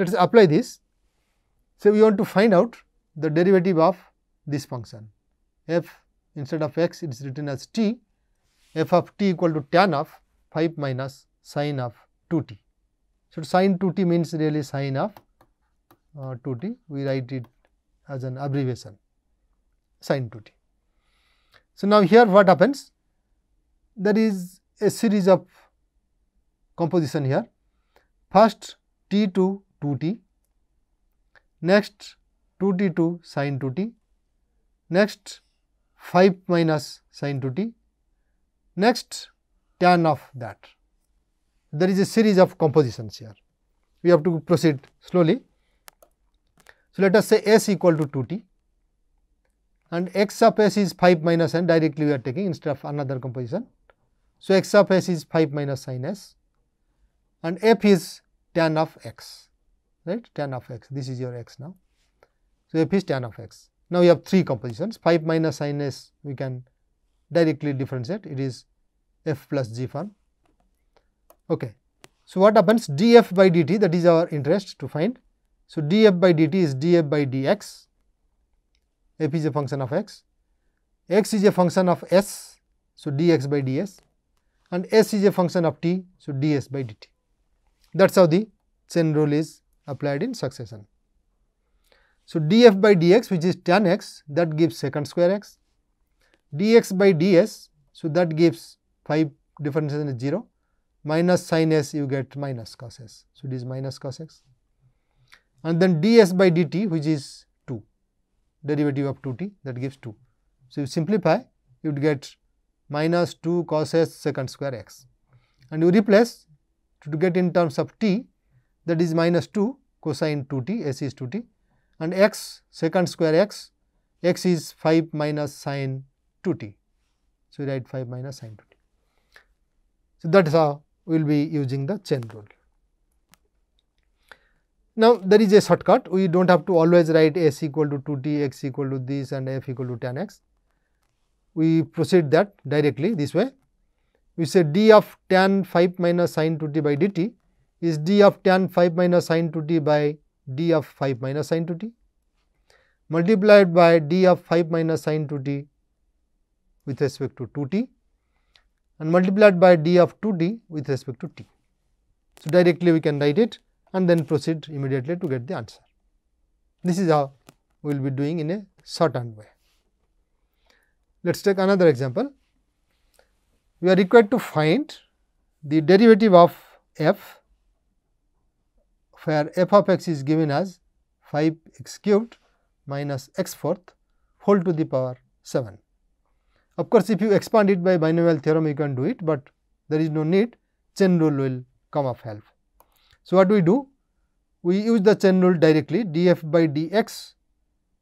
Let us apply this. So, we want to find out the derivative of this function. f instead of x it is written as t, f of t equal to tan of 5 minus sine of 2t. So, sine 2t means really sine of uh, 2t, we write it as an abbreviation sine 2t. So, now here what happens? There is a series of composition here. First t to 2t. Next 2t2 sin 2t. Next 5 minus sin 2t. Next tan of that. There is a series of compositions here. We have to proceed slowly. So, let us say s equal to 2t and x of s is 5 minus n directly we are taking instead of another composition. So, x of s is 5 minus sin s and f is tan of x right tan of x this is your x now. So, f is tan of x. Now, you have three compositions 5 minus sin s we can directly differentiate it is f plus g fun. Okay. So, what happens df by dt that is our interest to find. So, df by dt is df by dx f is a function of x, x is a function of s. So, dx by ds and s is a function of t. So, ds by dt that is how the chain rule is applied in succession. So, df by dx which is tan x that gives second square x, dx by ds so that gives 5 differentiation is 0 minus sin s you get minus cos s. So, it is minus cos x and then ds by dt which is 2 derivative of 2t that gives 2. So, you simplify you would get minus 2 cos s second square x and you replace to get in terms of t that is minus 2 cosine 2t, s is 2t and x second square x, x is 5 minus sine 2t. So, write 5 minus sine 2t. So, that is how we will be using the chain rule. Now, there is a shortcut, we do not have to always write s equal to 2t, x equal to this and f equal to tan x. We proceed that directly this way. We say d of tan 5 minus sine 2t by dt is d of tan 5 minus sin 2t by d of 5 minus sin 2t multiplied by d of 5 minus sin 2t with respect to 2t and multiplied by d of 2t with respect to t. So, directly we can write it and then proceed immediately to get the answer. This is how we will be doing in a shorthand way. Let us take another example. We are required to find the derivative of f where f of x is given as 5 x cubed minus x fourth whole to the power 7. Of course, if you expand it by binomial theorem you can do it, but there is no need chain rule will come of help. So, what we do? We use the chain rule directly df by dx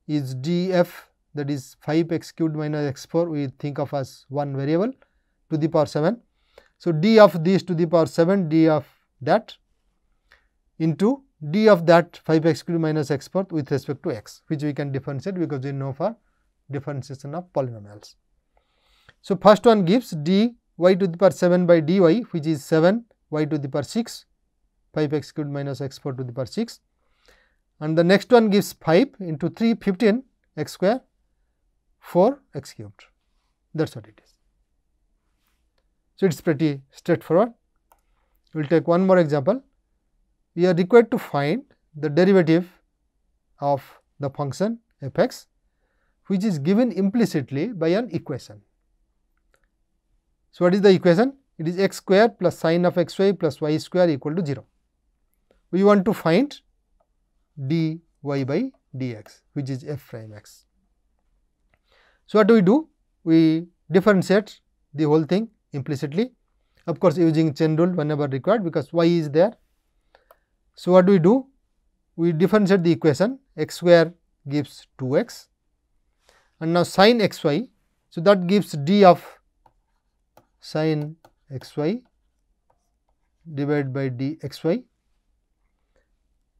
is df that is 5 x cubed minus x 4 we think of as one variable to the power 7. So, d of this to the power 7 d of that into d of that 5x cube minus x fourth with respect to x, which we can differentiate because we know for differentiation of polynomials. So, first one gives d y to the power 7 by dy, which is 7 y to the power 6 5 x cubed minus x fourth to the power 6 and the next one gives 5 into 3 15 x square 4 x cubed that is what it is. So, it is pretty straightforward. We will take one more example we are required to find the derivative of the function f x which is given implicitly by an equation. So, what is the equation? It is x square plus sine of x y plus y square equal to 0. We want to find dy by dx which is f prime x. So, what do we do? We differentiate the whole thing implicitly of course, using chain rule whenever required because y is there so, what do we do? We differentiate the equation x square gives 2 x and now sine x y. So, that gives d of sine x y divided by d x y.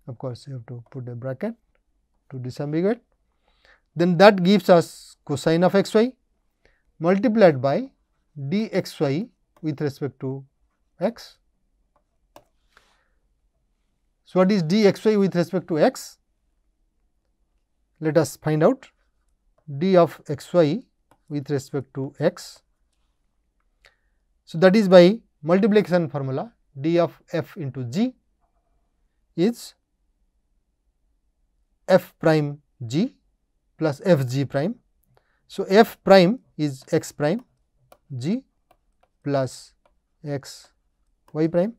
Of course, you have to put a bracket to disambiguate. Then that gives us cosine of x y multiplied by d x y with respect to x so, what is dxy with respect to x? Let us find out d of xy with respect to x. So, that is by multiplication formula d of f into g is f prime g plus f g prime. So, f prime is x prime g plus x y prime.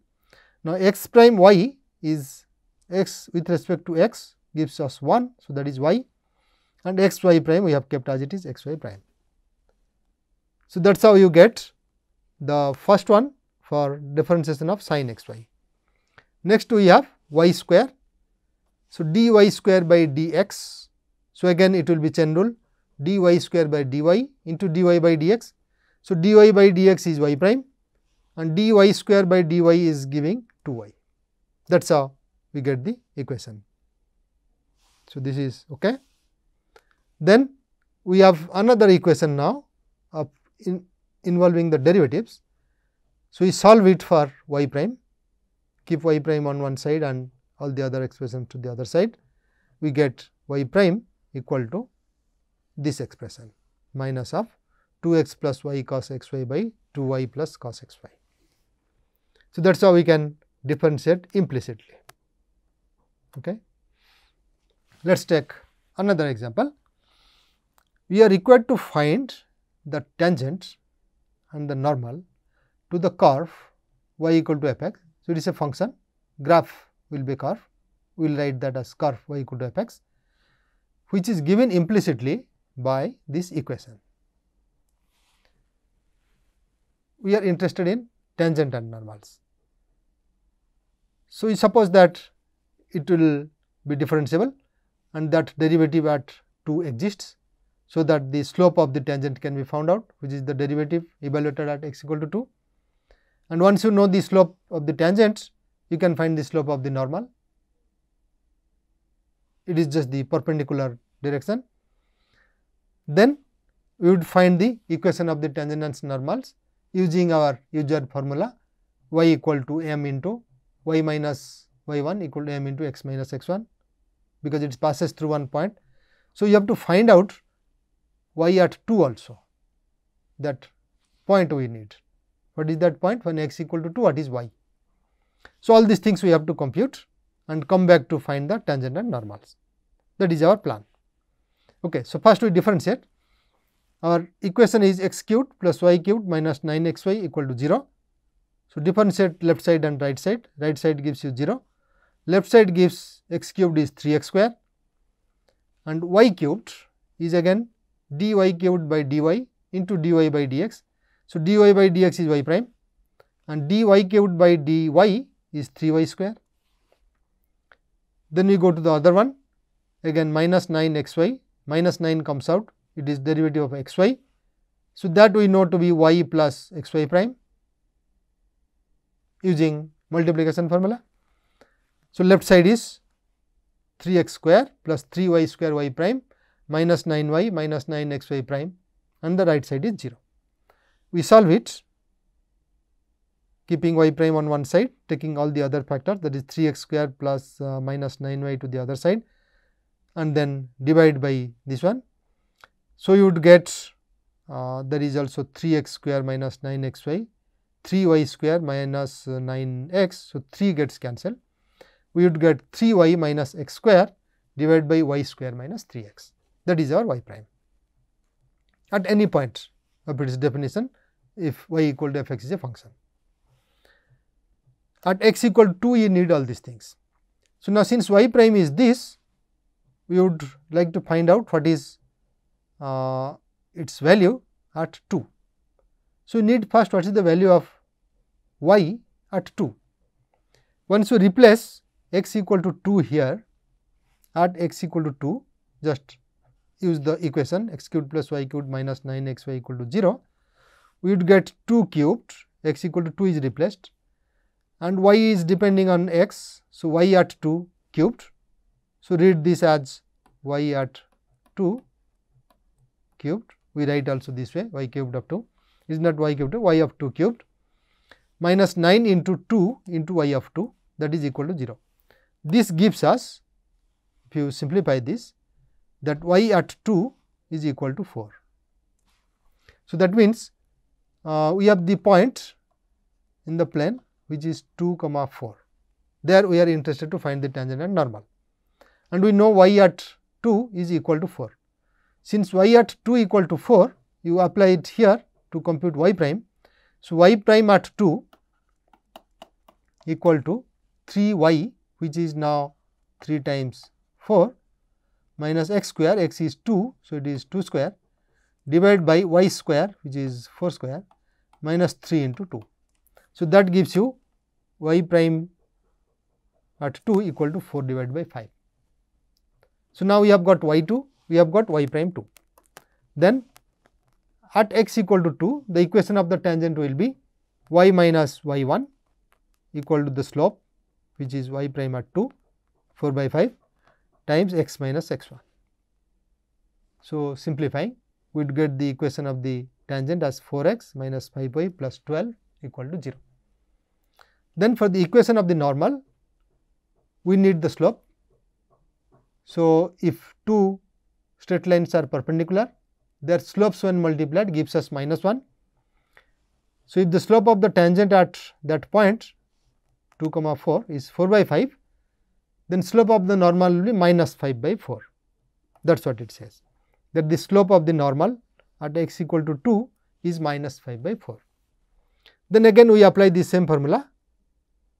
Now, x prime y is x with respect to x gives us 1. So, that is y and x y prime we have kept as it is x y prime. So, that is how you get the first one for differentiation of sine x y. Next we have y square. So, d y square by d x. So, again it will be chain rule d y square by d y into d y by d x. So, d y by d x is y prime and d y square by d y is giving 2 y. That is how we get the equation. So, this is okay. Then we have another equation now of in involving the derivatives. So, we solve it for y prime, keep y prime on one side and all the other expressions to the other side. We get y prime equal to this expression minus of 2x plus y cos xy by 2y plus cos xy. So, that is how we can differentiate implicitly. Okay. Let us take another example. We are required to find the tangent and the normal to the curve y equal to f x. So, it is a function graph will be curve, we will write that as curve y equal to f x which is given implicitly by this equation. We are interested in tangent and normals. So, we suppose that it will be differentiable and that derivative at 2 exists. So, that the slope of the tangent can be found out which is the derivative evaluated at x equal to 2. And once you know the slope of the tangents, you can find the slope of the normal. It is just the perpendicular direction. Then we would find the equation of the tangent and normals using our usual formula y equal to m into y minus y1 equal to m into x minus x1 because it passes through one point. So, you have to find out y at 2 also that point we need. What is that point? When x equal to 2 what is y? So, all these things we have to compute and come back to find the tangent and normals that is our plan. Okay, so, first we differentiate our equation is x cubed plus y cubed minus 9 xy equal to 0 so, differentiate left side and right side, right side gives you 0, left side gives x cubed is 3 x square and y cubed is again dy cubed by dy into dy by dx. So, dy by dx is y prime and dy cubed by dy is 3 y square. Then we go to the other one again minus 9 x y minus 9 comes out it is derivative of x y. So, that we know to be y plus x y prime using multiplication formula. So, left side is 3 x square plus 3 y square y prime minus 9 y minus 9 x y prime and the right side is 0. We solve it keeping y prime on one side taking all the other factors that is 3 x square plus, uh, minus 9 y to the other side and then divide by this one. So, you would get uh, there is also 3 x square minus 9 x y 3y square minus 9x. So, 3 gets cancelled. We would get 3y minus x square divided by y square minus 3x. That is our y prime. At any point of its definition, if y equal to fx is a function. At x equal to 2, you need all these things. So, now since y prime is this, we would like to find out what is uh, its value at 2. So, you need first what is the value of y at 2. Once you replace x equal to 2 here at x equal to 2, just use the equation x cubed plus y cubed minus 9 x y equal to 0, we would get 2 cubed x equal to 2 is replaced and y is depending on x. So, y at 2 cubed. So, read this as y at 2 cubed, we write also this way y cubed of 2 is not y cubed, y of 2 cubed minus 9 into 2 into y of 2 that is equal to 0. This gives us if you simplify this that y at 2 is equal to 4. So, that means, uh, we have the point in the plane which is 2 comma 4. There we are interested to find the tangent and normal and we know y at 2 is equal to 4. Since y at 2 equal to 4, you apply it here to compute y prime. So, y prime at 2 equal to 3 y which is now 3 times 4 minus x square x is 2. So, it is 2 square divided by y square which is 4 square minus 3 into 2. So, that gives you y prime at 2 equal to 4 divided by 5. So, now we have got y 2, we have got y prime 2. Then at x equal to 2, the equation of the tangent will be y minus y 1 equal to the slope which is y prime at 2 4 by 5 times x minus x 1. So, simplifying we would get the equation of the tangent as 4 x minus 5 y plus 12 equal to 0. Then for the equation of the normal we need the slope. So, if two straight lines are perpendicular their slopes when multiplied gives us minus 1. So, if the slope of the tangent at that point 2 comma 4 is 4 by 5, then slope of the normal will be minus 5 by 4. That is what it says that the slope of the normal at x equal to 2 is minus 5 by 4. Then again we apply the same formula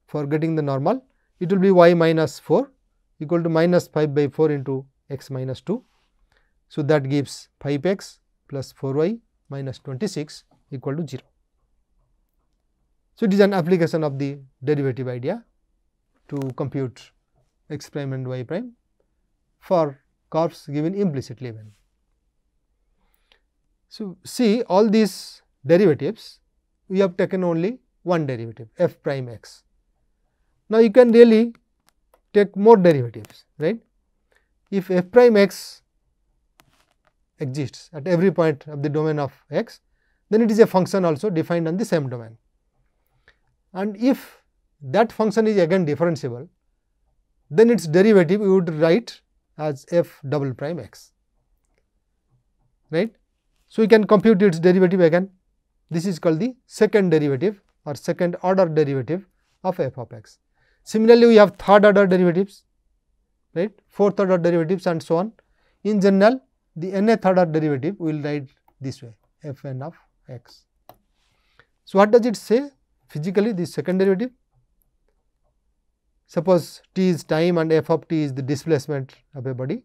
for getting the normal. It will be y minus 4 equal to minus 5 by 4 into x minus 2 so, that gives 5 x plus 4 y minus 26 equal to 0. So, it is an application of the derivative idea to compute x prime and y prime for curves given implicitly when. So, see all these derivatives we have taken only one derivative f prime x. Now, you can really take more derivatives right. If f prime x exists at every point of the domain of x, then it is a function also defined on the same domain. And if that function is again differentiable, then its derivative we would write as f double prime x, right. So, we can compute its derivative again. This is called the second derivative or second order derivative of f of x. Similarly, we have third order derivatives, right, fourth order derivatives and so on. In general, the nth order derivative we will write this way f n of x. So, what does it say physically the second derivative? Suppose t is time and f of t is the displacement of a body.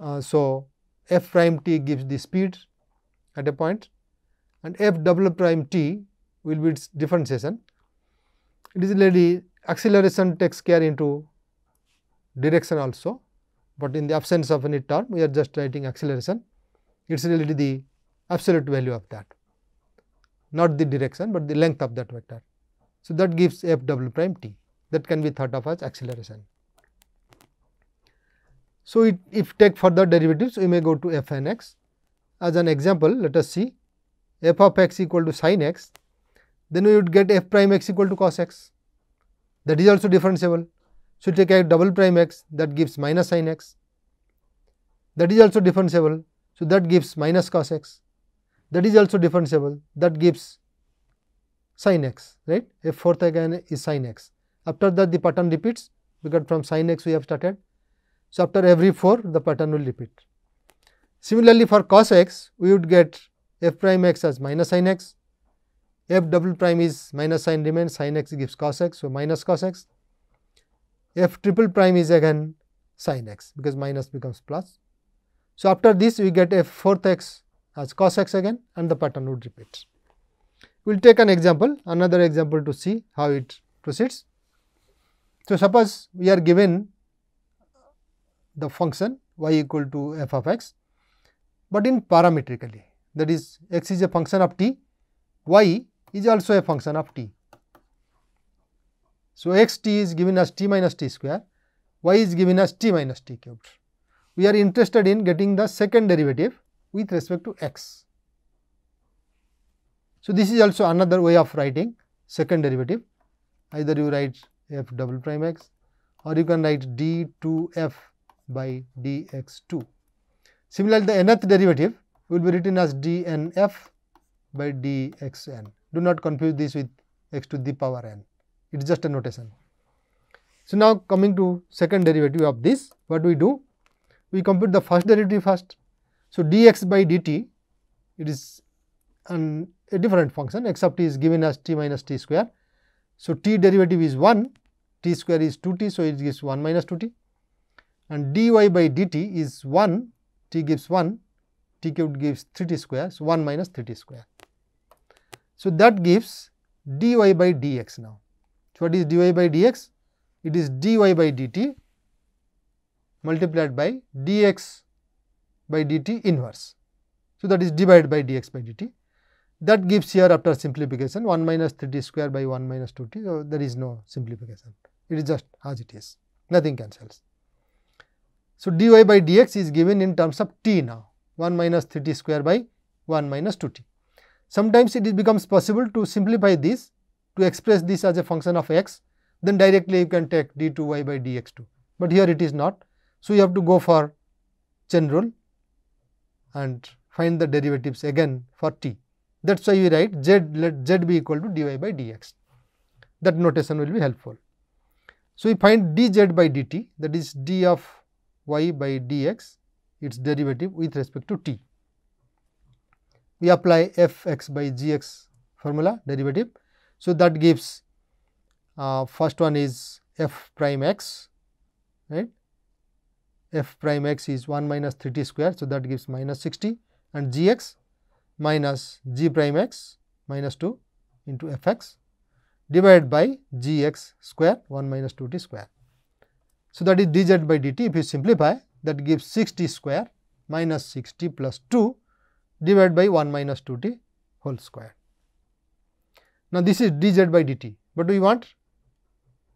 Uh, so, f prime t gives the speed at a point and f double prime t will be its differentiation. It is really acceleration takes care into direction also but in the absence of any term we are just writing acceleration it is really the absolute value of that not the direction but the length of that vector. So, that gives f double prime t that can be thought of as acceleration. So, it, if take further derivatives we may go to f n x as an example let us see f of x equal to sin x then we would get f prime x equal to cos x that is also differentiable so, take a double prime x that gives minus sin x that is also differentiable. So, that gives minus cos x that is also differentiable that gives sin x right a fourth again is sin x. After that the pattern repeats because from sin x we have started. So, after every 4 the pattern will repeat. Similarly, for cos x we would get f prime x as minus sin x, f double prime is minus sin remains sin x gives cos x. So, minus cos x f triple prime is again sine x because minus becomes plus. So, after this we get f fourth x as cos x again and the pattern would repeat. We will take an example, another example to see how it proceeds. So, suppose we are given the function y equal to f of x, but in parametrically that is x is a function of t, y is also a function of t. So, x t is given as t minus t square, y is given as t minus t cubed. We are interested in getting the second derivative with respect to x. So, this is also another way of writing second derivative either you write f double prime x or you can write d 2 f by dx 2. Similarly, the nth derivative will be written as dnf by dxn. Do not confuse this with x to the power n it is just a notation. So, now coming to second derivative of this what we do we compute the first derivative first. So, dx by dt it is an, a different function x of t is given as t minus t square. So, t derivative is 1 t square is 2 t. So, it gives 1 minus 2 t and dy by dt is 1 t gives 1 t cubed gives 3 t square. So, 1 minus 3 t square. So, that gives dy by dx now. So, what is dy by dx? It is dy by dt multiplied by dx by dt inverse. So, that is divided by dx by dt. That gives here after simplification 1 minus 3t square by 1 minus 2t. So, there is no simplification. It is just as it is. Nothing cancels. So, dy by dx is given in terms of t now 1 minus 3t square by 1 minus 2t. Sometimes it becomes possible to simplify this to express this as a function of x, then directly you can take d2y by dx2, but here it is not. So, you have to go for chain rule and find the derivatives again for t. That is why we write z let z be equal to dy by dx. That notation will be helpful. So, we find dz by dt that is d of y by dx its derivative with respect to t. We apply f x by g x formula derivative so, that gives uh, first one is f prime x right f prime x is 1 minus 3t square. So, that gives minus 60 and g x minus g prime x minus 2 into f x divided by g x square 1 minus 2 t square. So, that is dz by dt if you simplify that gives sixty t square minus minus sixty 2 divided by 1 minus 2 t whole square. Now, this is dz by dt, but we want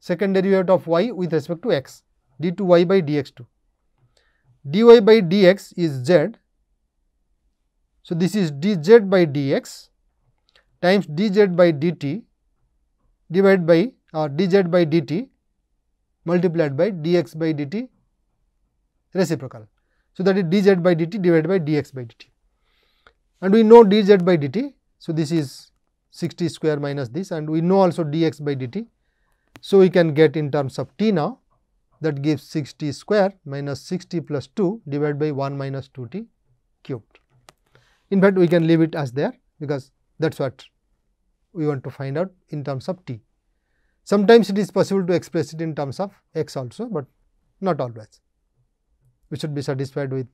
second derivative of y with respect to x d2y by dx2. dy by dx is z. So, this is dz by dx times dz by dt divided by or dz by dt multiplied by dx by dt reciprocal. So, that is dz by dt divided by dx by dt and we know dz by dt. So, this is 60 square minus this and we know also dx by dt. So, we can get in terms of t now that gives 60 square minus 60 plus 2 divided by 1 minus 2 t cubed. In fact, we can leave it as there because that is what we want to find out in terms of t. Sometimes it is possible to express it in terms of x also, but not always. We should be satisfied with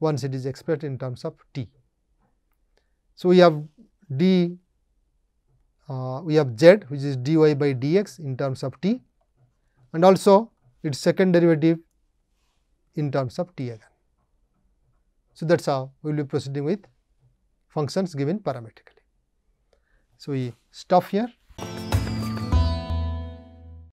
once it is expressed in terms of t. So, we have d uh, we have z which is dy by dx in terms of t and also its second derivative in terms of t again. So, that is how we will be proceeding with functions given parametrically. So, we stop here.